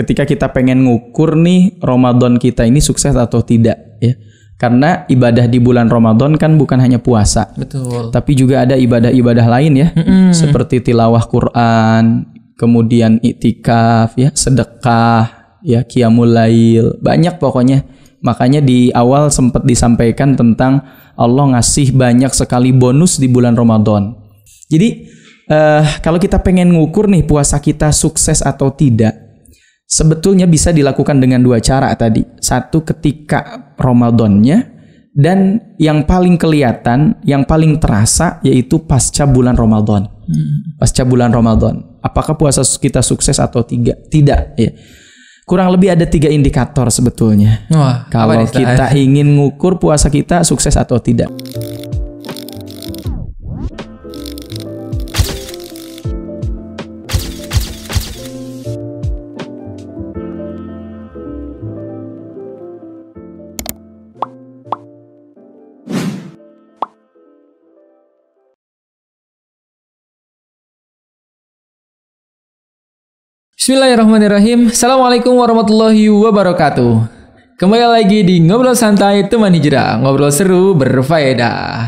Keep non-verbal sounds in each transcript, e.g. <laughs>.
ketika kita pengen ngukur nih Ramadan kita ini sukses atau tidak ya. Karena ibadah di bulan Ramadan kan bukan hanya puasa. Betul. Tapi juga ada ibadah-ibadah lain ya. Mm-hmm. Seperti tilawah Quran, kemudian itikaf ya, sedekah, ya qiyamul lail, banyak pokoknya. Makanya di awal sempat disampaikan tentang Allah ngasih banyak sekali bonus di bulan Ramadan. Jadi uh, kalau kita pengen ngukur nih puasa kita sukses atau tidak, sebetulnya bisa dilakukan dengan dua cara tadi. Satu ketika Ramadannya dan yang paling kelihatan, yang paling terasa yaitu pasca bulan Ramadan. Hmm. Pasca bulan Ramadan. Apakah puasa kita sukses atau tidak? Tidak ya. Kurang lebih ada tiga indikator sebetulnya. Wah, kalau kita ingin ngukur puasa kita sukses atau tidak. Bismillahirrahmanirrahim. Assalamualaikum warahmatullahi wabarakatuh. Kembali lagi di Ngobrol Santai Teman Hijrah. Ngobrol seru berfaedah.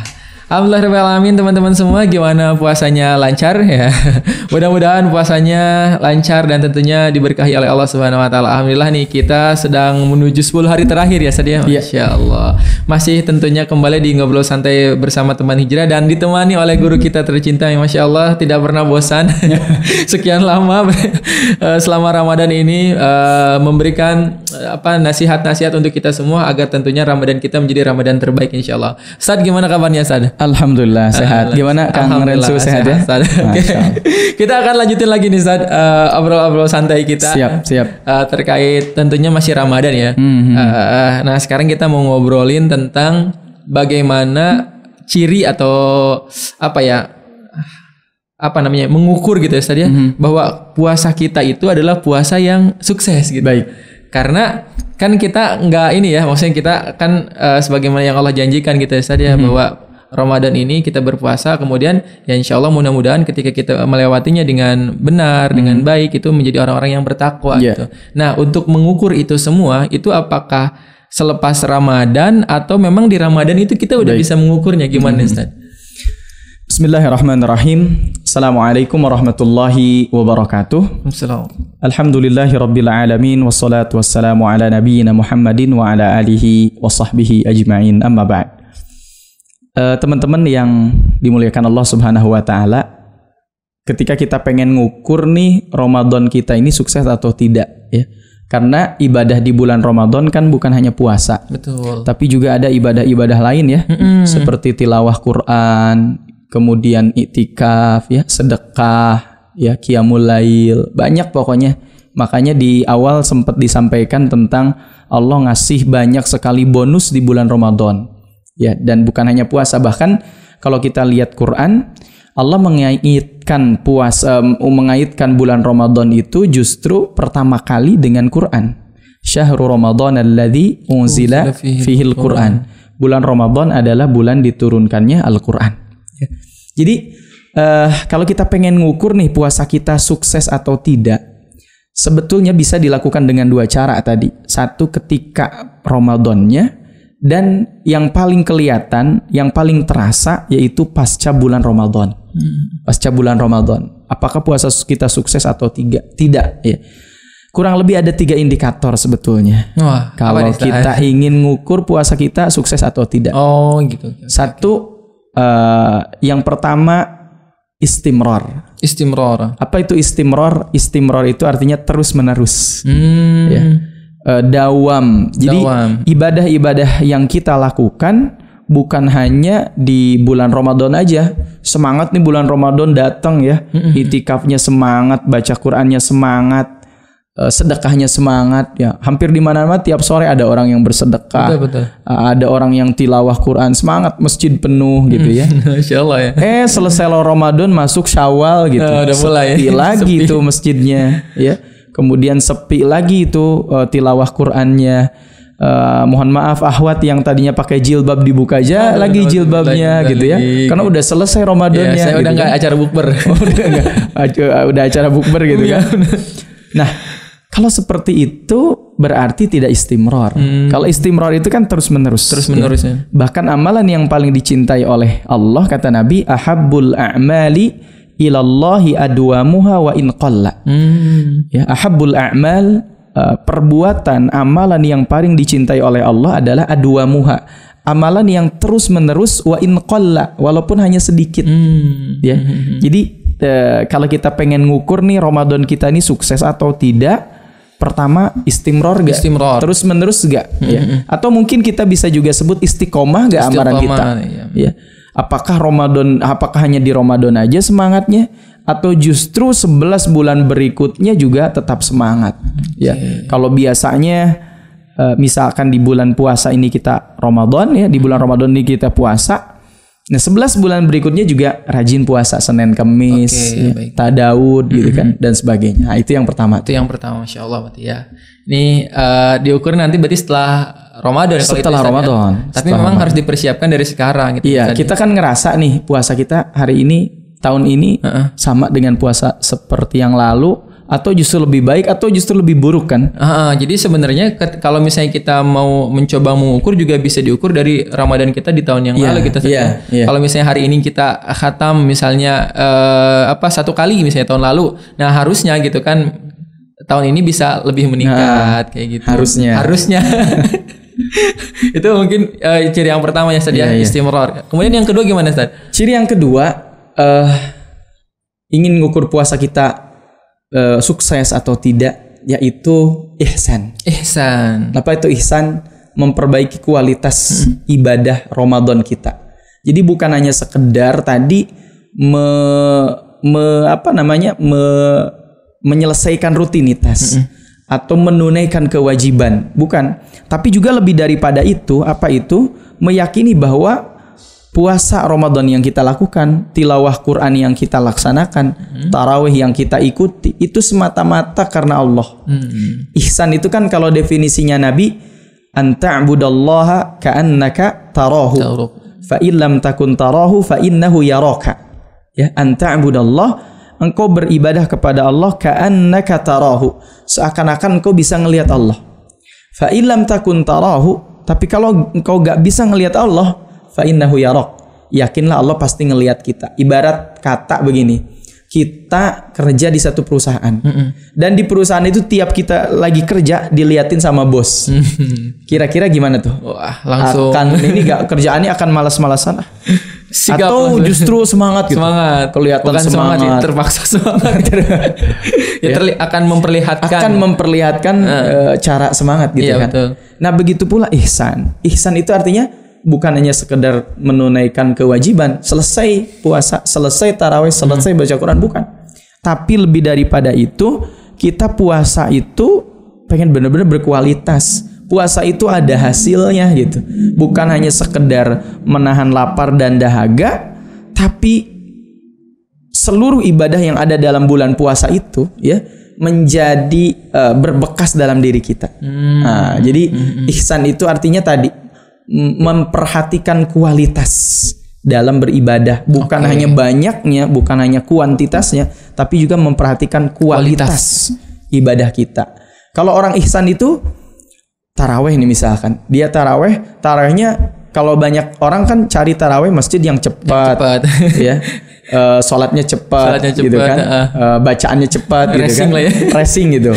Alhamdulillahirrahmanirrahim teman-teman semua gimana puasanya lancar ya <laughs> mudah-mudahan puasanya lancar dan tentunya diberkahi oleh Allah Subhanahu Wa Taala Alhamdulillah nih kita sedang menuju 10 hari terakhir ya Sadia ya? iya. Masya Allah masih tentunya kembali di ngobrol santai bersama teman hijrah dan ditemani oleh guru kita tercinta yang Masya Allah tidak pernah bosan <laughs> sekian lama <laughs> eh, selama Ramadan ini eh, memberikan eh, apa nasihat-nasihat untuk kita semua agar tentunya Ramadan kita menjadi Ramadan terbaik Insya Allah Sad gimana kabarnya Sad? Alhamdulillah sehat. Gimana Kang Rensu sehat, ya? Sehat. <laughs> kita akan lanjutin lagi nih Zat uh, eh, obrol-obrol santai kita. Siap, siap. Uh, terkait tentunya masih Ramadan ya. Mm -hmm. uh, nah, sekarang kita mau ngobrolin tentang bagaimana ciri atau apa ya? apa namanya mengukur gitu ya tadi ya, mm -hmm. bahwa puasa kita itu adalah puasa yang sukses gitu. Baik. Karena kan kita nggak ini ya maksudnya kita kan uh, sebagaimana yang Allah janjikan gitu ya tadi ya, mm -hmm. bahwa Ramadan ini kita berpuasa kemudian ya insya Allah mudah-mudahan ketika kita melewatinya dengan benar hmm. dengan baik itu menjadi orang-orang yang bertakwa yeah. gitu. Nah untuk mengukur itu semua itu apakah selepas Ramadan atau memang di Ramadan itu kita udah baik. bisa mengukurnya gimana hmm. Ustaz? Bismillahirrahmanirrahim. Assalamualaikum warahmatullahi wabarakatuh. Alhamdulillahi rabbil alamin wassalatu wassalamu ala nabiyyina Muhammadin wa ala alihi wa sahbihi ajma'in. Amma ba'd. Eh, teman-teman yang dimuliakan Allah Subhanahu wa taala, ketika kita pengen ngukur nih Ramadan kita ini sukses atau tidak ya. Karena ibadah di bulan Ramadan kan bukan hanya puasa. Betul. Tapi juga ada ibadah-ibadah lain ya, mm-hmm. seperti tilawah Quran, kemudian itikaf ya, sedekah, ya qiyamul lail, banyak pokoknya. Makanya di awal sempat disampaikan tentang Allah ngasih banyak sekali bonus di bulan Ramadan. Ya, dan bukan hanya puasa bahkan kalau kita lihat Quran, Allah mengaitkan puasa um, mengaitkan bulan Ramadan itu justru pertama kali dengan Quran. Syahrul Ramadan di unzila fihi Quran. Bulan Ramadan adalah bulan diturunkannya Al-Qur'an. Ya. Jadi uh, kalau kita pengen ngukur nih puasa kita sukses atau tidak, sebetulnya bisa dilakukan dengan dua cara tadi. Satu ketika Ramadannya dan yang paling kelihatan, yang paling terasa yaitu pasca bulan Ramadan. Hmm. Pasca bulan Ramadan. Apakah puasa kita sukses atau tidak? Tidak, ya. Kurang lebih ada tiga indikator sebetulnya. Wah, kalau kita ingin ngukur puasa kita sukses atau tidak. Oh, gitu. Satu uh, yang pertama istimror. Istimror. Apa itu istimror? Istimror itu artinya terus menerus. Hmm. Ya uh, dawam. Jadi ibadah-ibadah yang kita lakukan bukan hanya di bulan Ramadan aja. Semangat nih bulan Ramadan datang ya. Itikafnya semangat, baca Qur'annya semangat, eh, sedekahnya semangat ya. Hampir di mana-mana tiap sore ada orang yang bersedekah. Betul, betul. Eh, ada orang yang tilawah Qur'an, semangat masjid penuh gitu ya. Insyaallah <laughs> ya. Eh selesai lo Ramadan masuk Syawal gitu. Oh, mulai. Sepi <laughs> lagi tuh masjidnya ya kemudian sepi lagi itu uh, tilawah Qurannya. Uh, mohon maaf ahwat yang tadinya pakai jilbab dibuka aja oh, lagi jilbabnya lagi, gitu ya lagi. karena udah selesai Ramadannya ya, saya gitu udah nggak kan. acara bukber <laughs> oh, udah gak, udah acara bukber gitu iya. kan nah kalau seperti itu berarti tidak istimror hmm. kalau istimror itu kan terus menerus terus menerus ya. ya. bahkan amalan yang paling dicintai oleh Allah kata Nabi ahabul a'mali ilallahi aduamuha wa in qalla. Hmm. Ya, ahabbul a'mal eh, perbuatan amalan yang paling dicintai oleh Allah adalah muha Amalan yang terus-menerus wa in qalla walaupun hanya sedikit. Hmm. Ya. Hmm. Jadi uh, kalau kita pengen ngukur nih Ramadan kita ini sukses atau tidak, pertama istimror gak? Istimror. Terus menerus gak? ya. Hmm. Atau mungkin kita bisa juga sebut istiqomah gak amaran kita? Iya. Ya. ya. Apakah Ramadan apakah hanya di Ramadan aja semangatnya atau justru 11 bulan berikutnya juga tetap semangat? Okay. Ya. Kalau biasanya e, misalkan di bulan puasa ini kita Ramadan ya, di bulan Ramadan ini kita puasa. Nah, 11 bulan berikutnya juga rajin puasa Senin, Kamis, okay, ya, tadaud gitu kan mm-hmm. dan sebagainya. Nah, itu yang pertama. Itu yang pertama Masya Allah berarti ya. Ini uh, diukur nanti berarti setelah Ramadan setelah kan. Ramadan. Tapi setelah memang Ramadan. harus dipersiapkan dari sekarang gitu. Iya, kita kan ngerasa nih puasa kita hari ini tahun ini uh -uh. sama dengan puasa seperti yang lalu atau justru lebih baik atau justru lebih buruk kan? Uh, uh, jadi sebenarnya kalau misalnya kita mau mencoba mengukur juga bisa diukur dari Ramadan kita di tahun yang yeah, lalu kita yeah, yeah. Kalau misalnya hari ini kita khatam misalnya uh, apa satu kali misalnya tahun lalu, nah harusnya gitu kan tahun ini bisa lebih meningkat nah, kayak gitu. Harusnya. Harusnya. <laughs> <laughs> itu mungkin uh, ciri yang pertama ya tadi yeah, yeah. Kemudian yang kedua gimana Ustaz? Ciri yang kedua uh, ingin mengukur puasa kita uh, sukses atau tidak yaitu ihsan. Ihsan. Apa itu ihsan? Memperbaiki kualitas hmm. ibadah Ramadan kita. Jadi bukan hanya sekedar tadi me, me apa namanya? me menyelesaikan rutinitas. Hmm atau menunaikan kewajiban, bukan. Tapi juga lebih daripada itu, apa itu? Meyakini bahwa puasa Ramadan yang kita lakukan, tilawah Quran yang kita laksanakan, hmm. tarawih yang kita ikuti, itu semata-mata karena Allah. Hmm. Ihsan itu kan kalau definisinya Nabi, anta'budallaha ka'annaka tarahu. fa'ilam Fa illam takun tarahu fa innahu yaraka. Ya, anta'budallah engkau beribadah kepada Allah ka'annaka tarahu seakan-akan engkau bisa ngelihat Allah. Fa ilam takun tarahu, tapi kalau engkau gak bisa ngelihat Allah, fa innahu yarok. Yakinlah Allah pasti ngelihat kita. Ibarat kata begini, kita kerja di satu perusahaan mm -mm. dan di perusahaan itu tiap kita lagi kerja diliatin sama bos mm-hmm. kira-kira gimana tuh Wah, langsung akan ini gak kerjaannya akan malas-malasan <laughs> Sigap atau langsung. justru semangat gitu. Semangat. Kelihatan Bukan semangat, ya, semangat. Ya, terpaksa semangat. <laughs> ya, ya. Terli- akan memperlihatkan akan memperlihatkan uh. cara semangat gitu ya, kan. Betul. Nah, begitu pula ihsan. Ihsan itu artinya bukan hanya sekedar menunaikan kewajiban, selesai puasa, selesai tarawih, selesai hmm. baca Quran bukan. Tapi lebih daripada itu, kita puasa itu pengen benar-benar berkualitas puasa itu ada hasilnya gitu. Bukan hanya sekedar menahan lapar dan dahaga, tapi seluruh ibadah yang ada dalam bulan puasa itu ya menjadi uh, berbekas dalam diri kita. Hmm. Nah, jadi hmm, hmm, hmm. ihsan itu artinya tadi memperhatikan kualitas dalam beribadah bukan okay. hanya banyaknya bukan hanya kuantitasnya tapi juga memperhatikan kualitas, kualitas. ibadah kita kalau orang ihsan itu taraweh nih misalkan dia taraweh tarawehnya kalau banyak orang kan cari taraweh masjid yang cepat, cepat. <laughs> ya uh, <laughs> sholatnya cepat sholatnya gitu kan uh. bacaannya cepat gitu kan lah ya. <laughs> racing gitu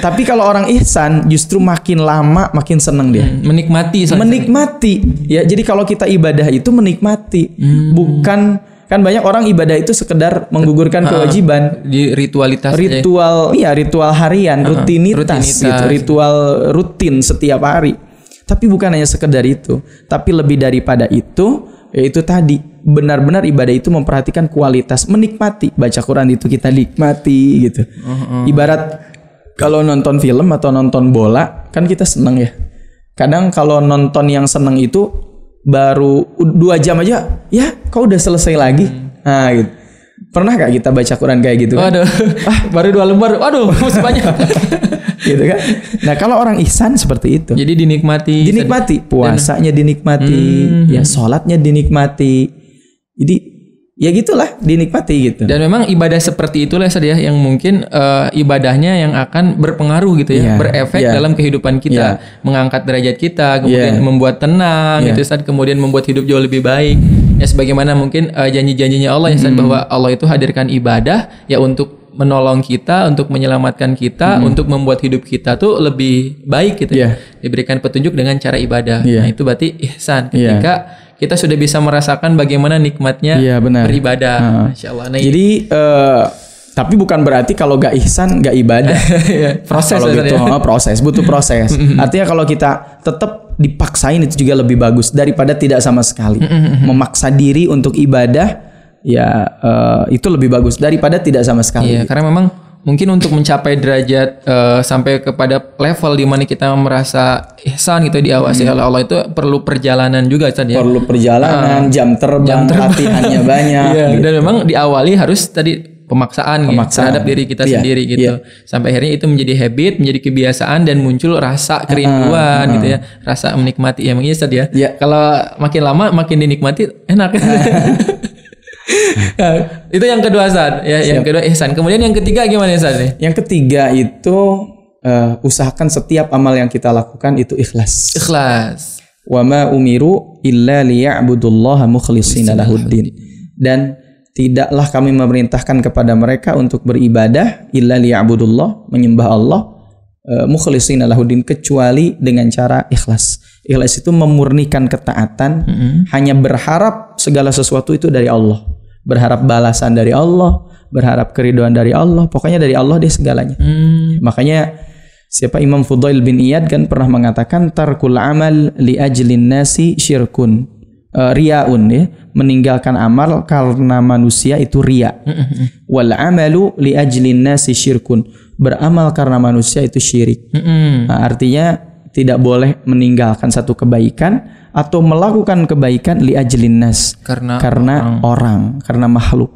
tapi kalau orang ihsan justru makin lama makin seneng dia hmm, menikmati menikmati ya jadi kalau kita ibadah itu menikmati hmm. bukan kan banyak orang ibadah itu sekedar menggugurkan kewajiban di ritualitas ritual aja. iya ritual harian uh, rutinitas, rutinitas gitu ritual rutin setiap hari tapi bukan hanya sekedar itu tapi lebih daripada itu yaitu tadi benar-benar ibadah itu memperhatikan kualitas menikmati baca Quran itu kita nikmati gitu uh, -huh. ibarat kalau nonton film atau nonton bola kan kita seneng ya kadang kalau nonton yang seneng itu baru dua jam aja ya kau udah selesai lagi hmm. nah gitu pernah gak kita baca Quran kayak gitu kan? Waduh, <laughs> ah baru dua lembar, waduh masih banyak <laughs> gitu kan nah kalau orang ihsan seperti itu jadi dinikmati dinikmati puasanya dinikmati hmm. ya sholatnya dinikmati jadi ya gitulah dinikmati gitu. Dan memang ibadah seperti itulah saja ya, yang mungkin uh, ibadahnya yang akan berpengaruh gitu ya, yeah, berefek yeah, dalam kehidupan kita, yeah. mengangkat derajat kita, kemudian yeah. membuat tenang yeah. gitu saat kemudian membuat hidup jauh lebih baik. Ya sebagaimana mungkin uh, janji-janjinya Allah ya saat hmm. bahwa Allah itu hadirkan ibadah ya untuk menolong kita, untuk menyelamatkan kita, hmm. untuk membuat hidup kita tuh lebih baik gitu. Yeah. Iya. Diberikan petunjuk dengan cara ibadah. Yeah. Nah, itu berarti ihsan iya. ketika yeah kita sudah bisa merasakan bagaimana nikmatnya iya, benar. beribadah. Uh. Masya Allah. Nah, Jadi uh, tapi bukan berarti kalau gak ihsan gak ibadah. <laughs> Iya. proses kalau gitu, ya. proses butuh proses. <laughs> Artinya kalau kita tetap dipaksain itu juga lebih bagus daripada tidak sama sekali. Memaksa diri untuk ibadah ya uh, itu lebih bagus daripada tidak sama sekali. Iya, karena memang mungkin untuk mencapai derajat uh, sampai kepada level di mana kita merasa ihsan gitu diawasi hmm. oleh Allah itu perlu perjalanan juga tadi ya. Perlu perjalanan, uh, jam terbang, jam terbang. latihannya <laughs> banyak. yeah. gitu. Dan memang diawali harus tadi pemaksaan, gitu, pemaksaan. Gitu, terhadap diri kita yeah. sendiri gitu. Yeah. Sampai akhirnya itu menjadi habit, menjadi kebiasaan dan muncul rasa ah, kerinduan uh, uh. gitu ya, ah. rasa menikmati ya mengisat ya. Yeah. Kalau makin lama makin dinikmati enak. <laughs> Ya, itu yang kedua San ya Siap. yang kedua Ihsan eh, kemudian yang ketiga gimana San nih yang ketiga itu uh, usahakan setiap amal yang kita lakukan itu ikhlas ikhlas wa ma umiru illa liya'budullaha mukhlishina lahuddin dan tidaklah kami memerintahkan kepada mereka untuk beribadah illa liya'budullah menyembah Allah uh, eh, mukhlishina lahuddin kecuali dengan cara ikhlas Ikhlas itu memurnikan ketaatan, mm -hmm. hanya berharap segala sesuatu itu dari Allah, berharap balasan dari Allah, berharap keriduan dari Allah, pokoknya dari Allah deh segalanya. Mm. Makanya siapa Imam Fudail bin Iyad kan pernah mengatakan tarkul amal li ajlin nasi syirkun. Uh, e, riaun ya, meninggalkan amal karena manusia itu ria. Mm -hmm. Wal amalu li ajlin nasi syirkun. Beramal karena manusia itu syirik. Mm -hmm. Nah, artinya tidak boleh meninggalkan satu kebaikan atau melakukan kebaikan li ajlin karena, karena orang. orang, karena makhluk.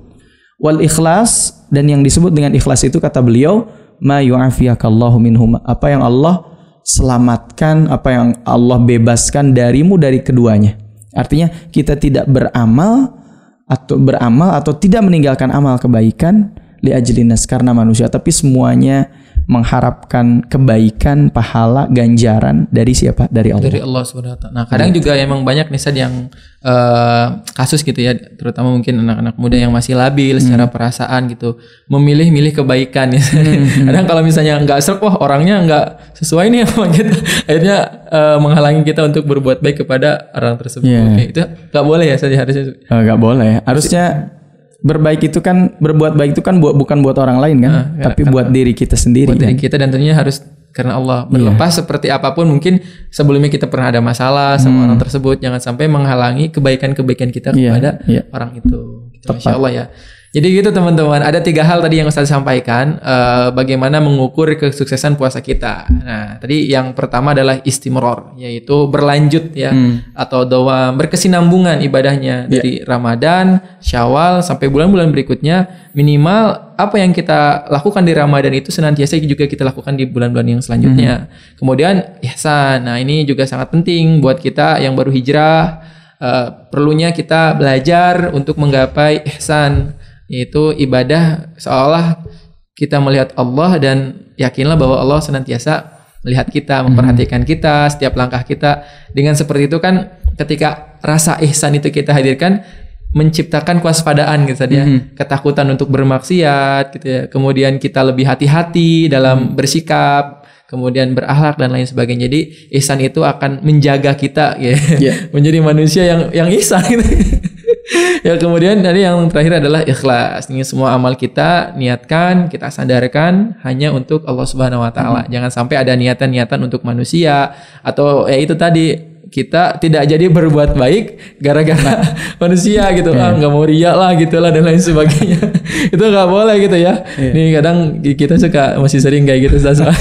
Wal ikhlas dan yang disebut dengan ikhlas itu kata beliau ma yu'afiyakallahu minhum apa yang Allah selamatkan, apa yang Allah bebaskan darimu dari keduanya. Artinya kita tidak beramal atau beramal atau tidak meninggalkan amal kebaikan li ajlinas karena manusia, tapi semuanya mengharapkan kebaikan, pahala, ganjaran dari siapa? Dari Allah. Dari Allah SWT. Nah, kadang iya. juga emang banyak nih yang uh, kasus gitu ya, terutama mungkin anak-anak muda yang masih labil hmm. secara perasaan gitu, memilih-milih kebaikan ya. Hmm. hmm. <laughs> kadang kalau misalnya nggak serp, wah orangnya nggak sesuai nih sama <laughs> kita, akhirnya uh, menghalangi kita untuk berbuat baik kepada orang tersebut. Yeah. Oke, itu nggak boleh ya, saja ya, harusnya. Eh, nggak uh, boleh. Harusnya berbaik itu kan berbuat baik itu kan buat bukan buat orang lain kan, ah, ya, tapi buat diri kita sendiri. Buat kan? diri kita dan tentunya harus karena Allah berlepas yeah. seperti apapun mungkin sebelumnya kita pernah ada masalah hmm. sama orang tersebut jangan sampai menghalangi kebaikan-kebaikan kita yeah. kepada yeah. orang itu. Gitu, Masya Allah ya. Jadi gitu teman-teman, ada tiga hal tadi yang Ustaz sampaikan, uh, bagaimana mengukur kesuksesan puasa kita. Nah, tadi yang pertama adalah istimror, yaitu berlanjut ya, hmm. atau doa berkesinambungan ibadahnya yeah. dari Ramadan, Syawal sampai bulan-bulan berikutnya. Minimal apa yang kita lakukan di Ramadan itu senantiasa juga kita lakukan di bulan-bulan yang selanjutnya. Hmm. Kemudian ihsan, nah ini juga sangat penting buat kita yang baru hijrah. Uh, perlunya kita belajar untuk menggapai ihsan yaitu ibadah seolah kita melihat Allah dan yakinlah bahwa Allah senantiasa melihat kita, mhm. memperhatikan kita, setiap langkah kita. Dengan seperti itu kan ketika rasa ihsan itu kita hadirkan menciptakan kewaspadaan gitu ya, mm-hmm. ketakutan untuk bermaksiat gitu ya. Kemudian kita lebih hati-hati dalam mhm. bersikap, kemudian berakhlak dan lain sebagainya. Jadi ihsan itu akan menjaga kita ya. Yeah. <laughs> Menjadi manusia yang yang ihsan gitu ya kemudian tadi yang terakhir adalah ikhlas. Ini semua amal kita niatkan, kita sandarkan hanya untuk Allah Subhanahu wa taala. Hmm. Jangan sampai ada niatan-niatan untuk manusia atau ya itu tadi kita tidak jadi berbuat baik gara-gara nah. <laughs> manusia gitu yeah. ah nggak mau riak lah gitulah dan lain sebagainya <laughs> itu nggak boleh gitu ya yeah. nih kadang kita suka masih sering kayak gitu soalnya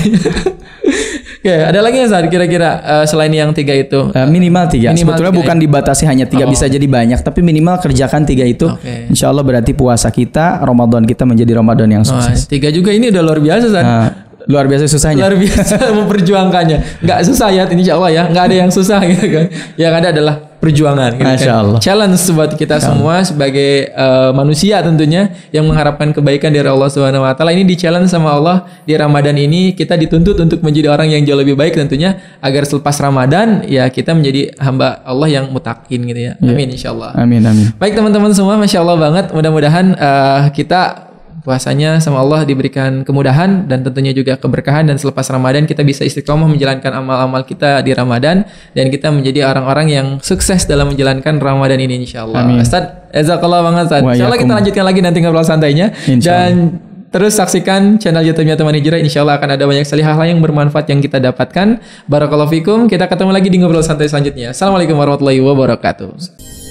<laughs> Oke, okay, ada lagi ya Zar kira-kira uh, selain yang tiga itu? Uh, minimal tiga. Minimal Sebetulnya tiga bukan itu. dibatasi hanya tiga, oh. bisa jadi banyak. Tapi minimal kerjakan tiga itu. Okay. Insya Allah berarti puasa kita, Ramadan kita menjadi Ramadan yang sukses. Oh, tiga juga ini udah luar biasa Zar. Uh, eh, luar biasa susahnya. Luar biasa <laughs> memperjuangkannya. Gak susah ya, insya Allah ya. Gak ada yang susah <laughs> gitu kan. Yang ada adalah perjuangan. Gitu kan. Masya kan. Allah. Challenge buat kita Masya semua Allah. sebagai uh, manusia tentunya yang mengharapkan kebaikan dari Allah Subhanahu Wa Taala. Ini di challenge sama Allah di Ramadan ini kita dituntut untuk menjadi orang yang jauh lebih baik tentunya agar selepas Ramadan ya kita menjadi hamba Allah yang mutakin gitu ya. ya. Amin yeah. Insya Allah. Amin amin. Baik teman-teman semua, Masya Allah banget. Mudah-mudahan uh, kita puasanya sama Allah diberikan kemudahan dan tentunya juga keberkahan dan selepas Ramadan kita bisa istiqomah menjalankan amal-amal kita di Ramadan dan kita menjadi orang-orang yang sukses dalam menjalankan Ramadan ini insyaallah. Allah. Ustaz, jazakallah bang Ustaz. Insyaallah kita lanjutkan lagi nanti ngobrol santainya dan Terus saksikan channel YouTube-nya Teman Hijrah. Insya Allah akan ada banyak sekali hal-hal yang bermanfaat yang kita dapatkan. Barakallahu fikum. Kita ketemu lagi di ngobrol santai selanjutnya. Assalamualaikum warahmatullahi wabarakatuh.